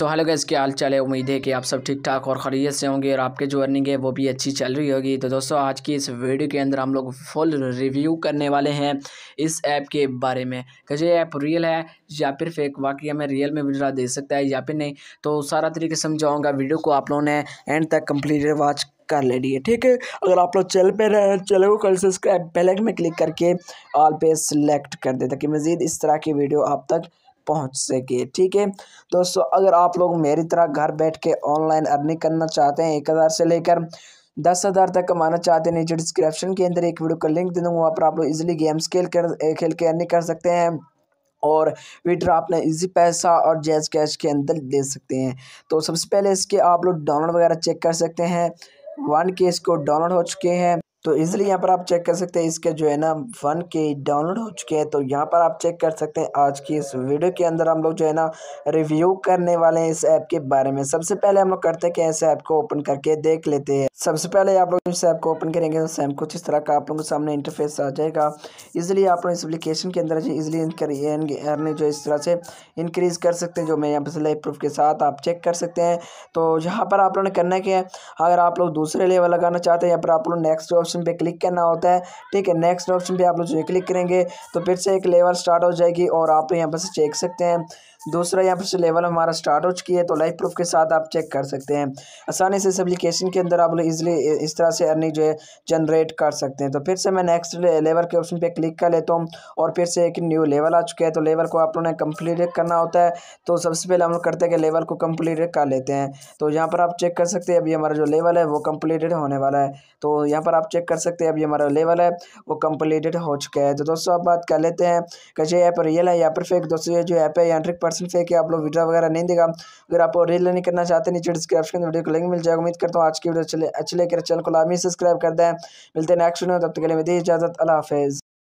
तो hello guys क्या हाल चाल है उम्मीद है कि आप सब ठीक ठाक और खरीय से होंगे और आपके जो अर्निंग है वो भी अच्छी चल रही होगी तो दोस्तों आज की इस वीडियो के अंदर हम लोग फुल रिव्यू करने वाले हैं इस ऐप के बारे में कि ये ऐप रियल है या फिर फेक वाकई हमें रियल में विड्रा दे सकता है या फिर नहीं तो सारा तरीके समझाऊँगा वीडियो को आप लोगों ने एंड तक कम्प्लीट वॉच कर लेनी है ठीक है अगर आप लोग चैनल पे रहे चैनल को कल सब्सक्राइब बेल में क्लिक करके ऑल पे सेलेक्ट कर दें ताकि मज़ीद इस तरह की वीडियो आप तक पहुंच सके ठीक है दोस्तों अगर आप लोग मेरी तरह घर बैठ के ऑनलाइन अर्निंग करना चाहते हैं एक हज़ार से लेकर दस हज़ार तक कमाना चाहते हैं नीचे डिस्क्रिप्शन के अंदर एक वीडियो का लिंक दे दूँगा वहाँ पर आप लोग इजिली गेम्स खेल कर खेल के अर्निंग कर सकते हैं और विड्रा आपने इजी पैसा और जैज कैश के अंदर ले सकते हैं तो सबसे पहले इसके आप लोग डाउनलोड वगैरह चेक कर सकते हैं वन के इसको डाउनलोड हो चुके हैं तो इजिली यहाँ पर आप चेक कर सकते हैं इसके जो है ना वन के डाउनलोड हो चुके हैं तो यहाँ पर आप चेक कर सकते हैं आज की इस वीडियो के अंदर हम लोग जो है ना रिव्यू करने वाले हैं इस ऐप के बारे में सबसे पहले हम लोग करते कि इस ऐप को ओपन करके देख लेते हैं सबसे पहले आप लोग इस ऐप को ओपन करेंगे तो सैम कुछ इस तरह का आप लोगों के सामने इंटरफेस आ जाएगा इजिली आप लोग इस अपलिकेशन के अंदर इजिली अर्निंग जो इस तरह से इंक्रीज़ कर सकते हैं जो मैं यहाँ पर लाइव प्रूफ के साथ आप चेक कर सकते हैं तो यहाँ पर आप लोगों ने करना क्या है अगर आप लोग दूसरे लेवल लगाना चाहते हैं या पर आप लोग नेक्स्ट ऑप्शन ऑप्शन पे क्लिक करना होता है ठीक है नेक्स्ट ऑप्शन पे आप लोग जो क्लिक करेंगे तो फिर से एक लेवल स्टार्ट हो जाएगी और आप यहाँ पर से चेक सकते हैं दूसरा यहाँ पर से लेवल हमारा स्टार्ट हो चुकी है तो लाइफ प्रूफ के साथ आप चेक कर सकते हैं आसानी से इस एप्लीकेशन के अंदर आप लोग इजिली इस तरह से अर्निंग जो है जनरेट कर सकते हैं तो फिर से मैं नेक्स्ट लेवल के ऑप्शन पर क्लिक कर लेता हूँ और फिर से एक न्यू लेवल आ चुका है तो लेवल को आप लोगों ने कम्प्लीट करना होता है तो सबसे पहले हम लोग करते हैं कि लेवल को कम्प्लीट कर लेते हैं तो यहाँ पर आप चेक कर सकते हैं अभी हमारा जो लेवल है वो कम्प्लीटेड होने वाला है तो यहाँ पर आप चेक कर सकते हैं अभी हमारा लेवल है वो कम्प्लीटेड हो चुका है तो दोस्तों आप बात कर लेते हैं कैसे ऐप रियल है या पर फेक दोस्तों ये जो ऐप है ट्रिक पर सिर्फ है कि आप लोग वीडियो वगैरह नहीं देगा अगर आप रील लेने करना चाहते नीचे डिस्क्रिप्शन में वीडियो को लिंक मिल जाएगा उम्मीद करता हूँ आज की वीडियो अच्छे लेकर चैनल को लामी सब्सक्राइब कर दें मिलते हैं नेक्स्ट वीडियो तब तक के लिए मेरी इजाज़त अला हाफेज़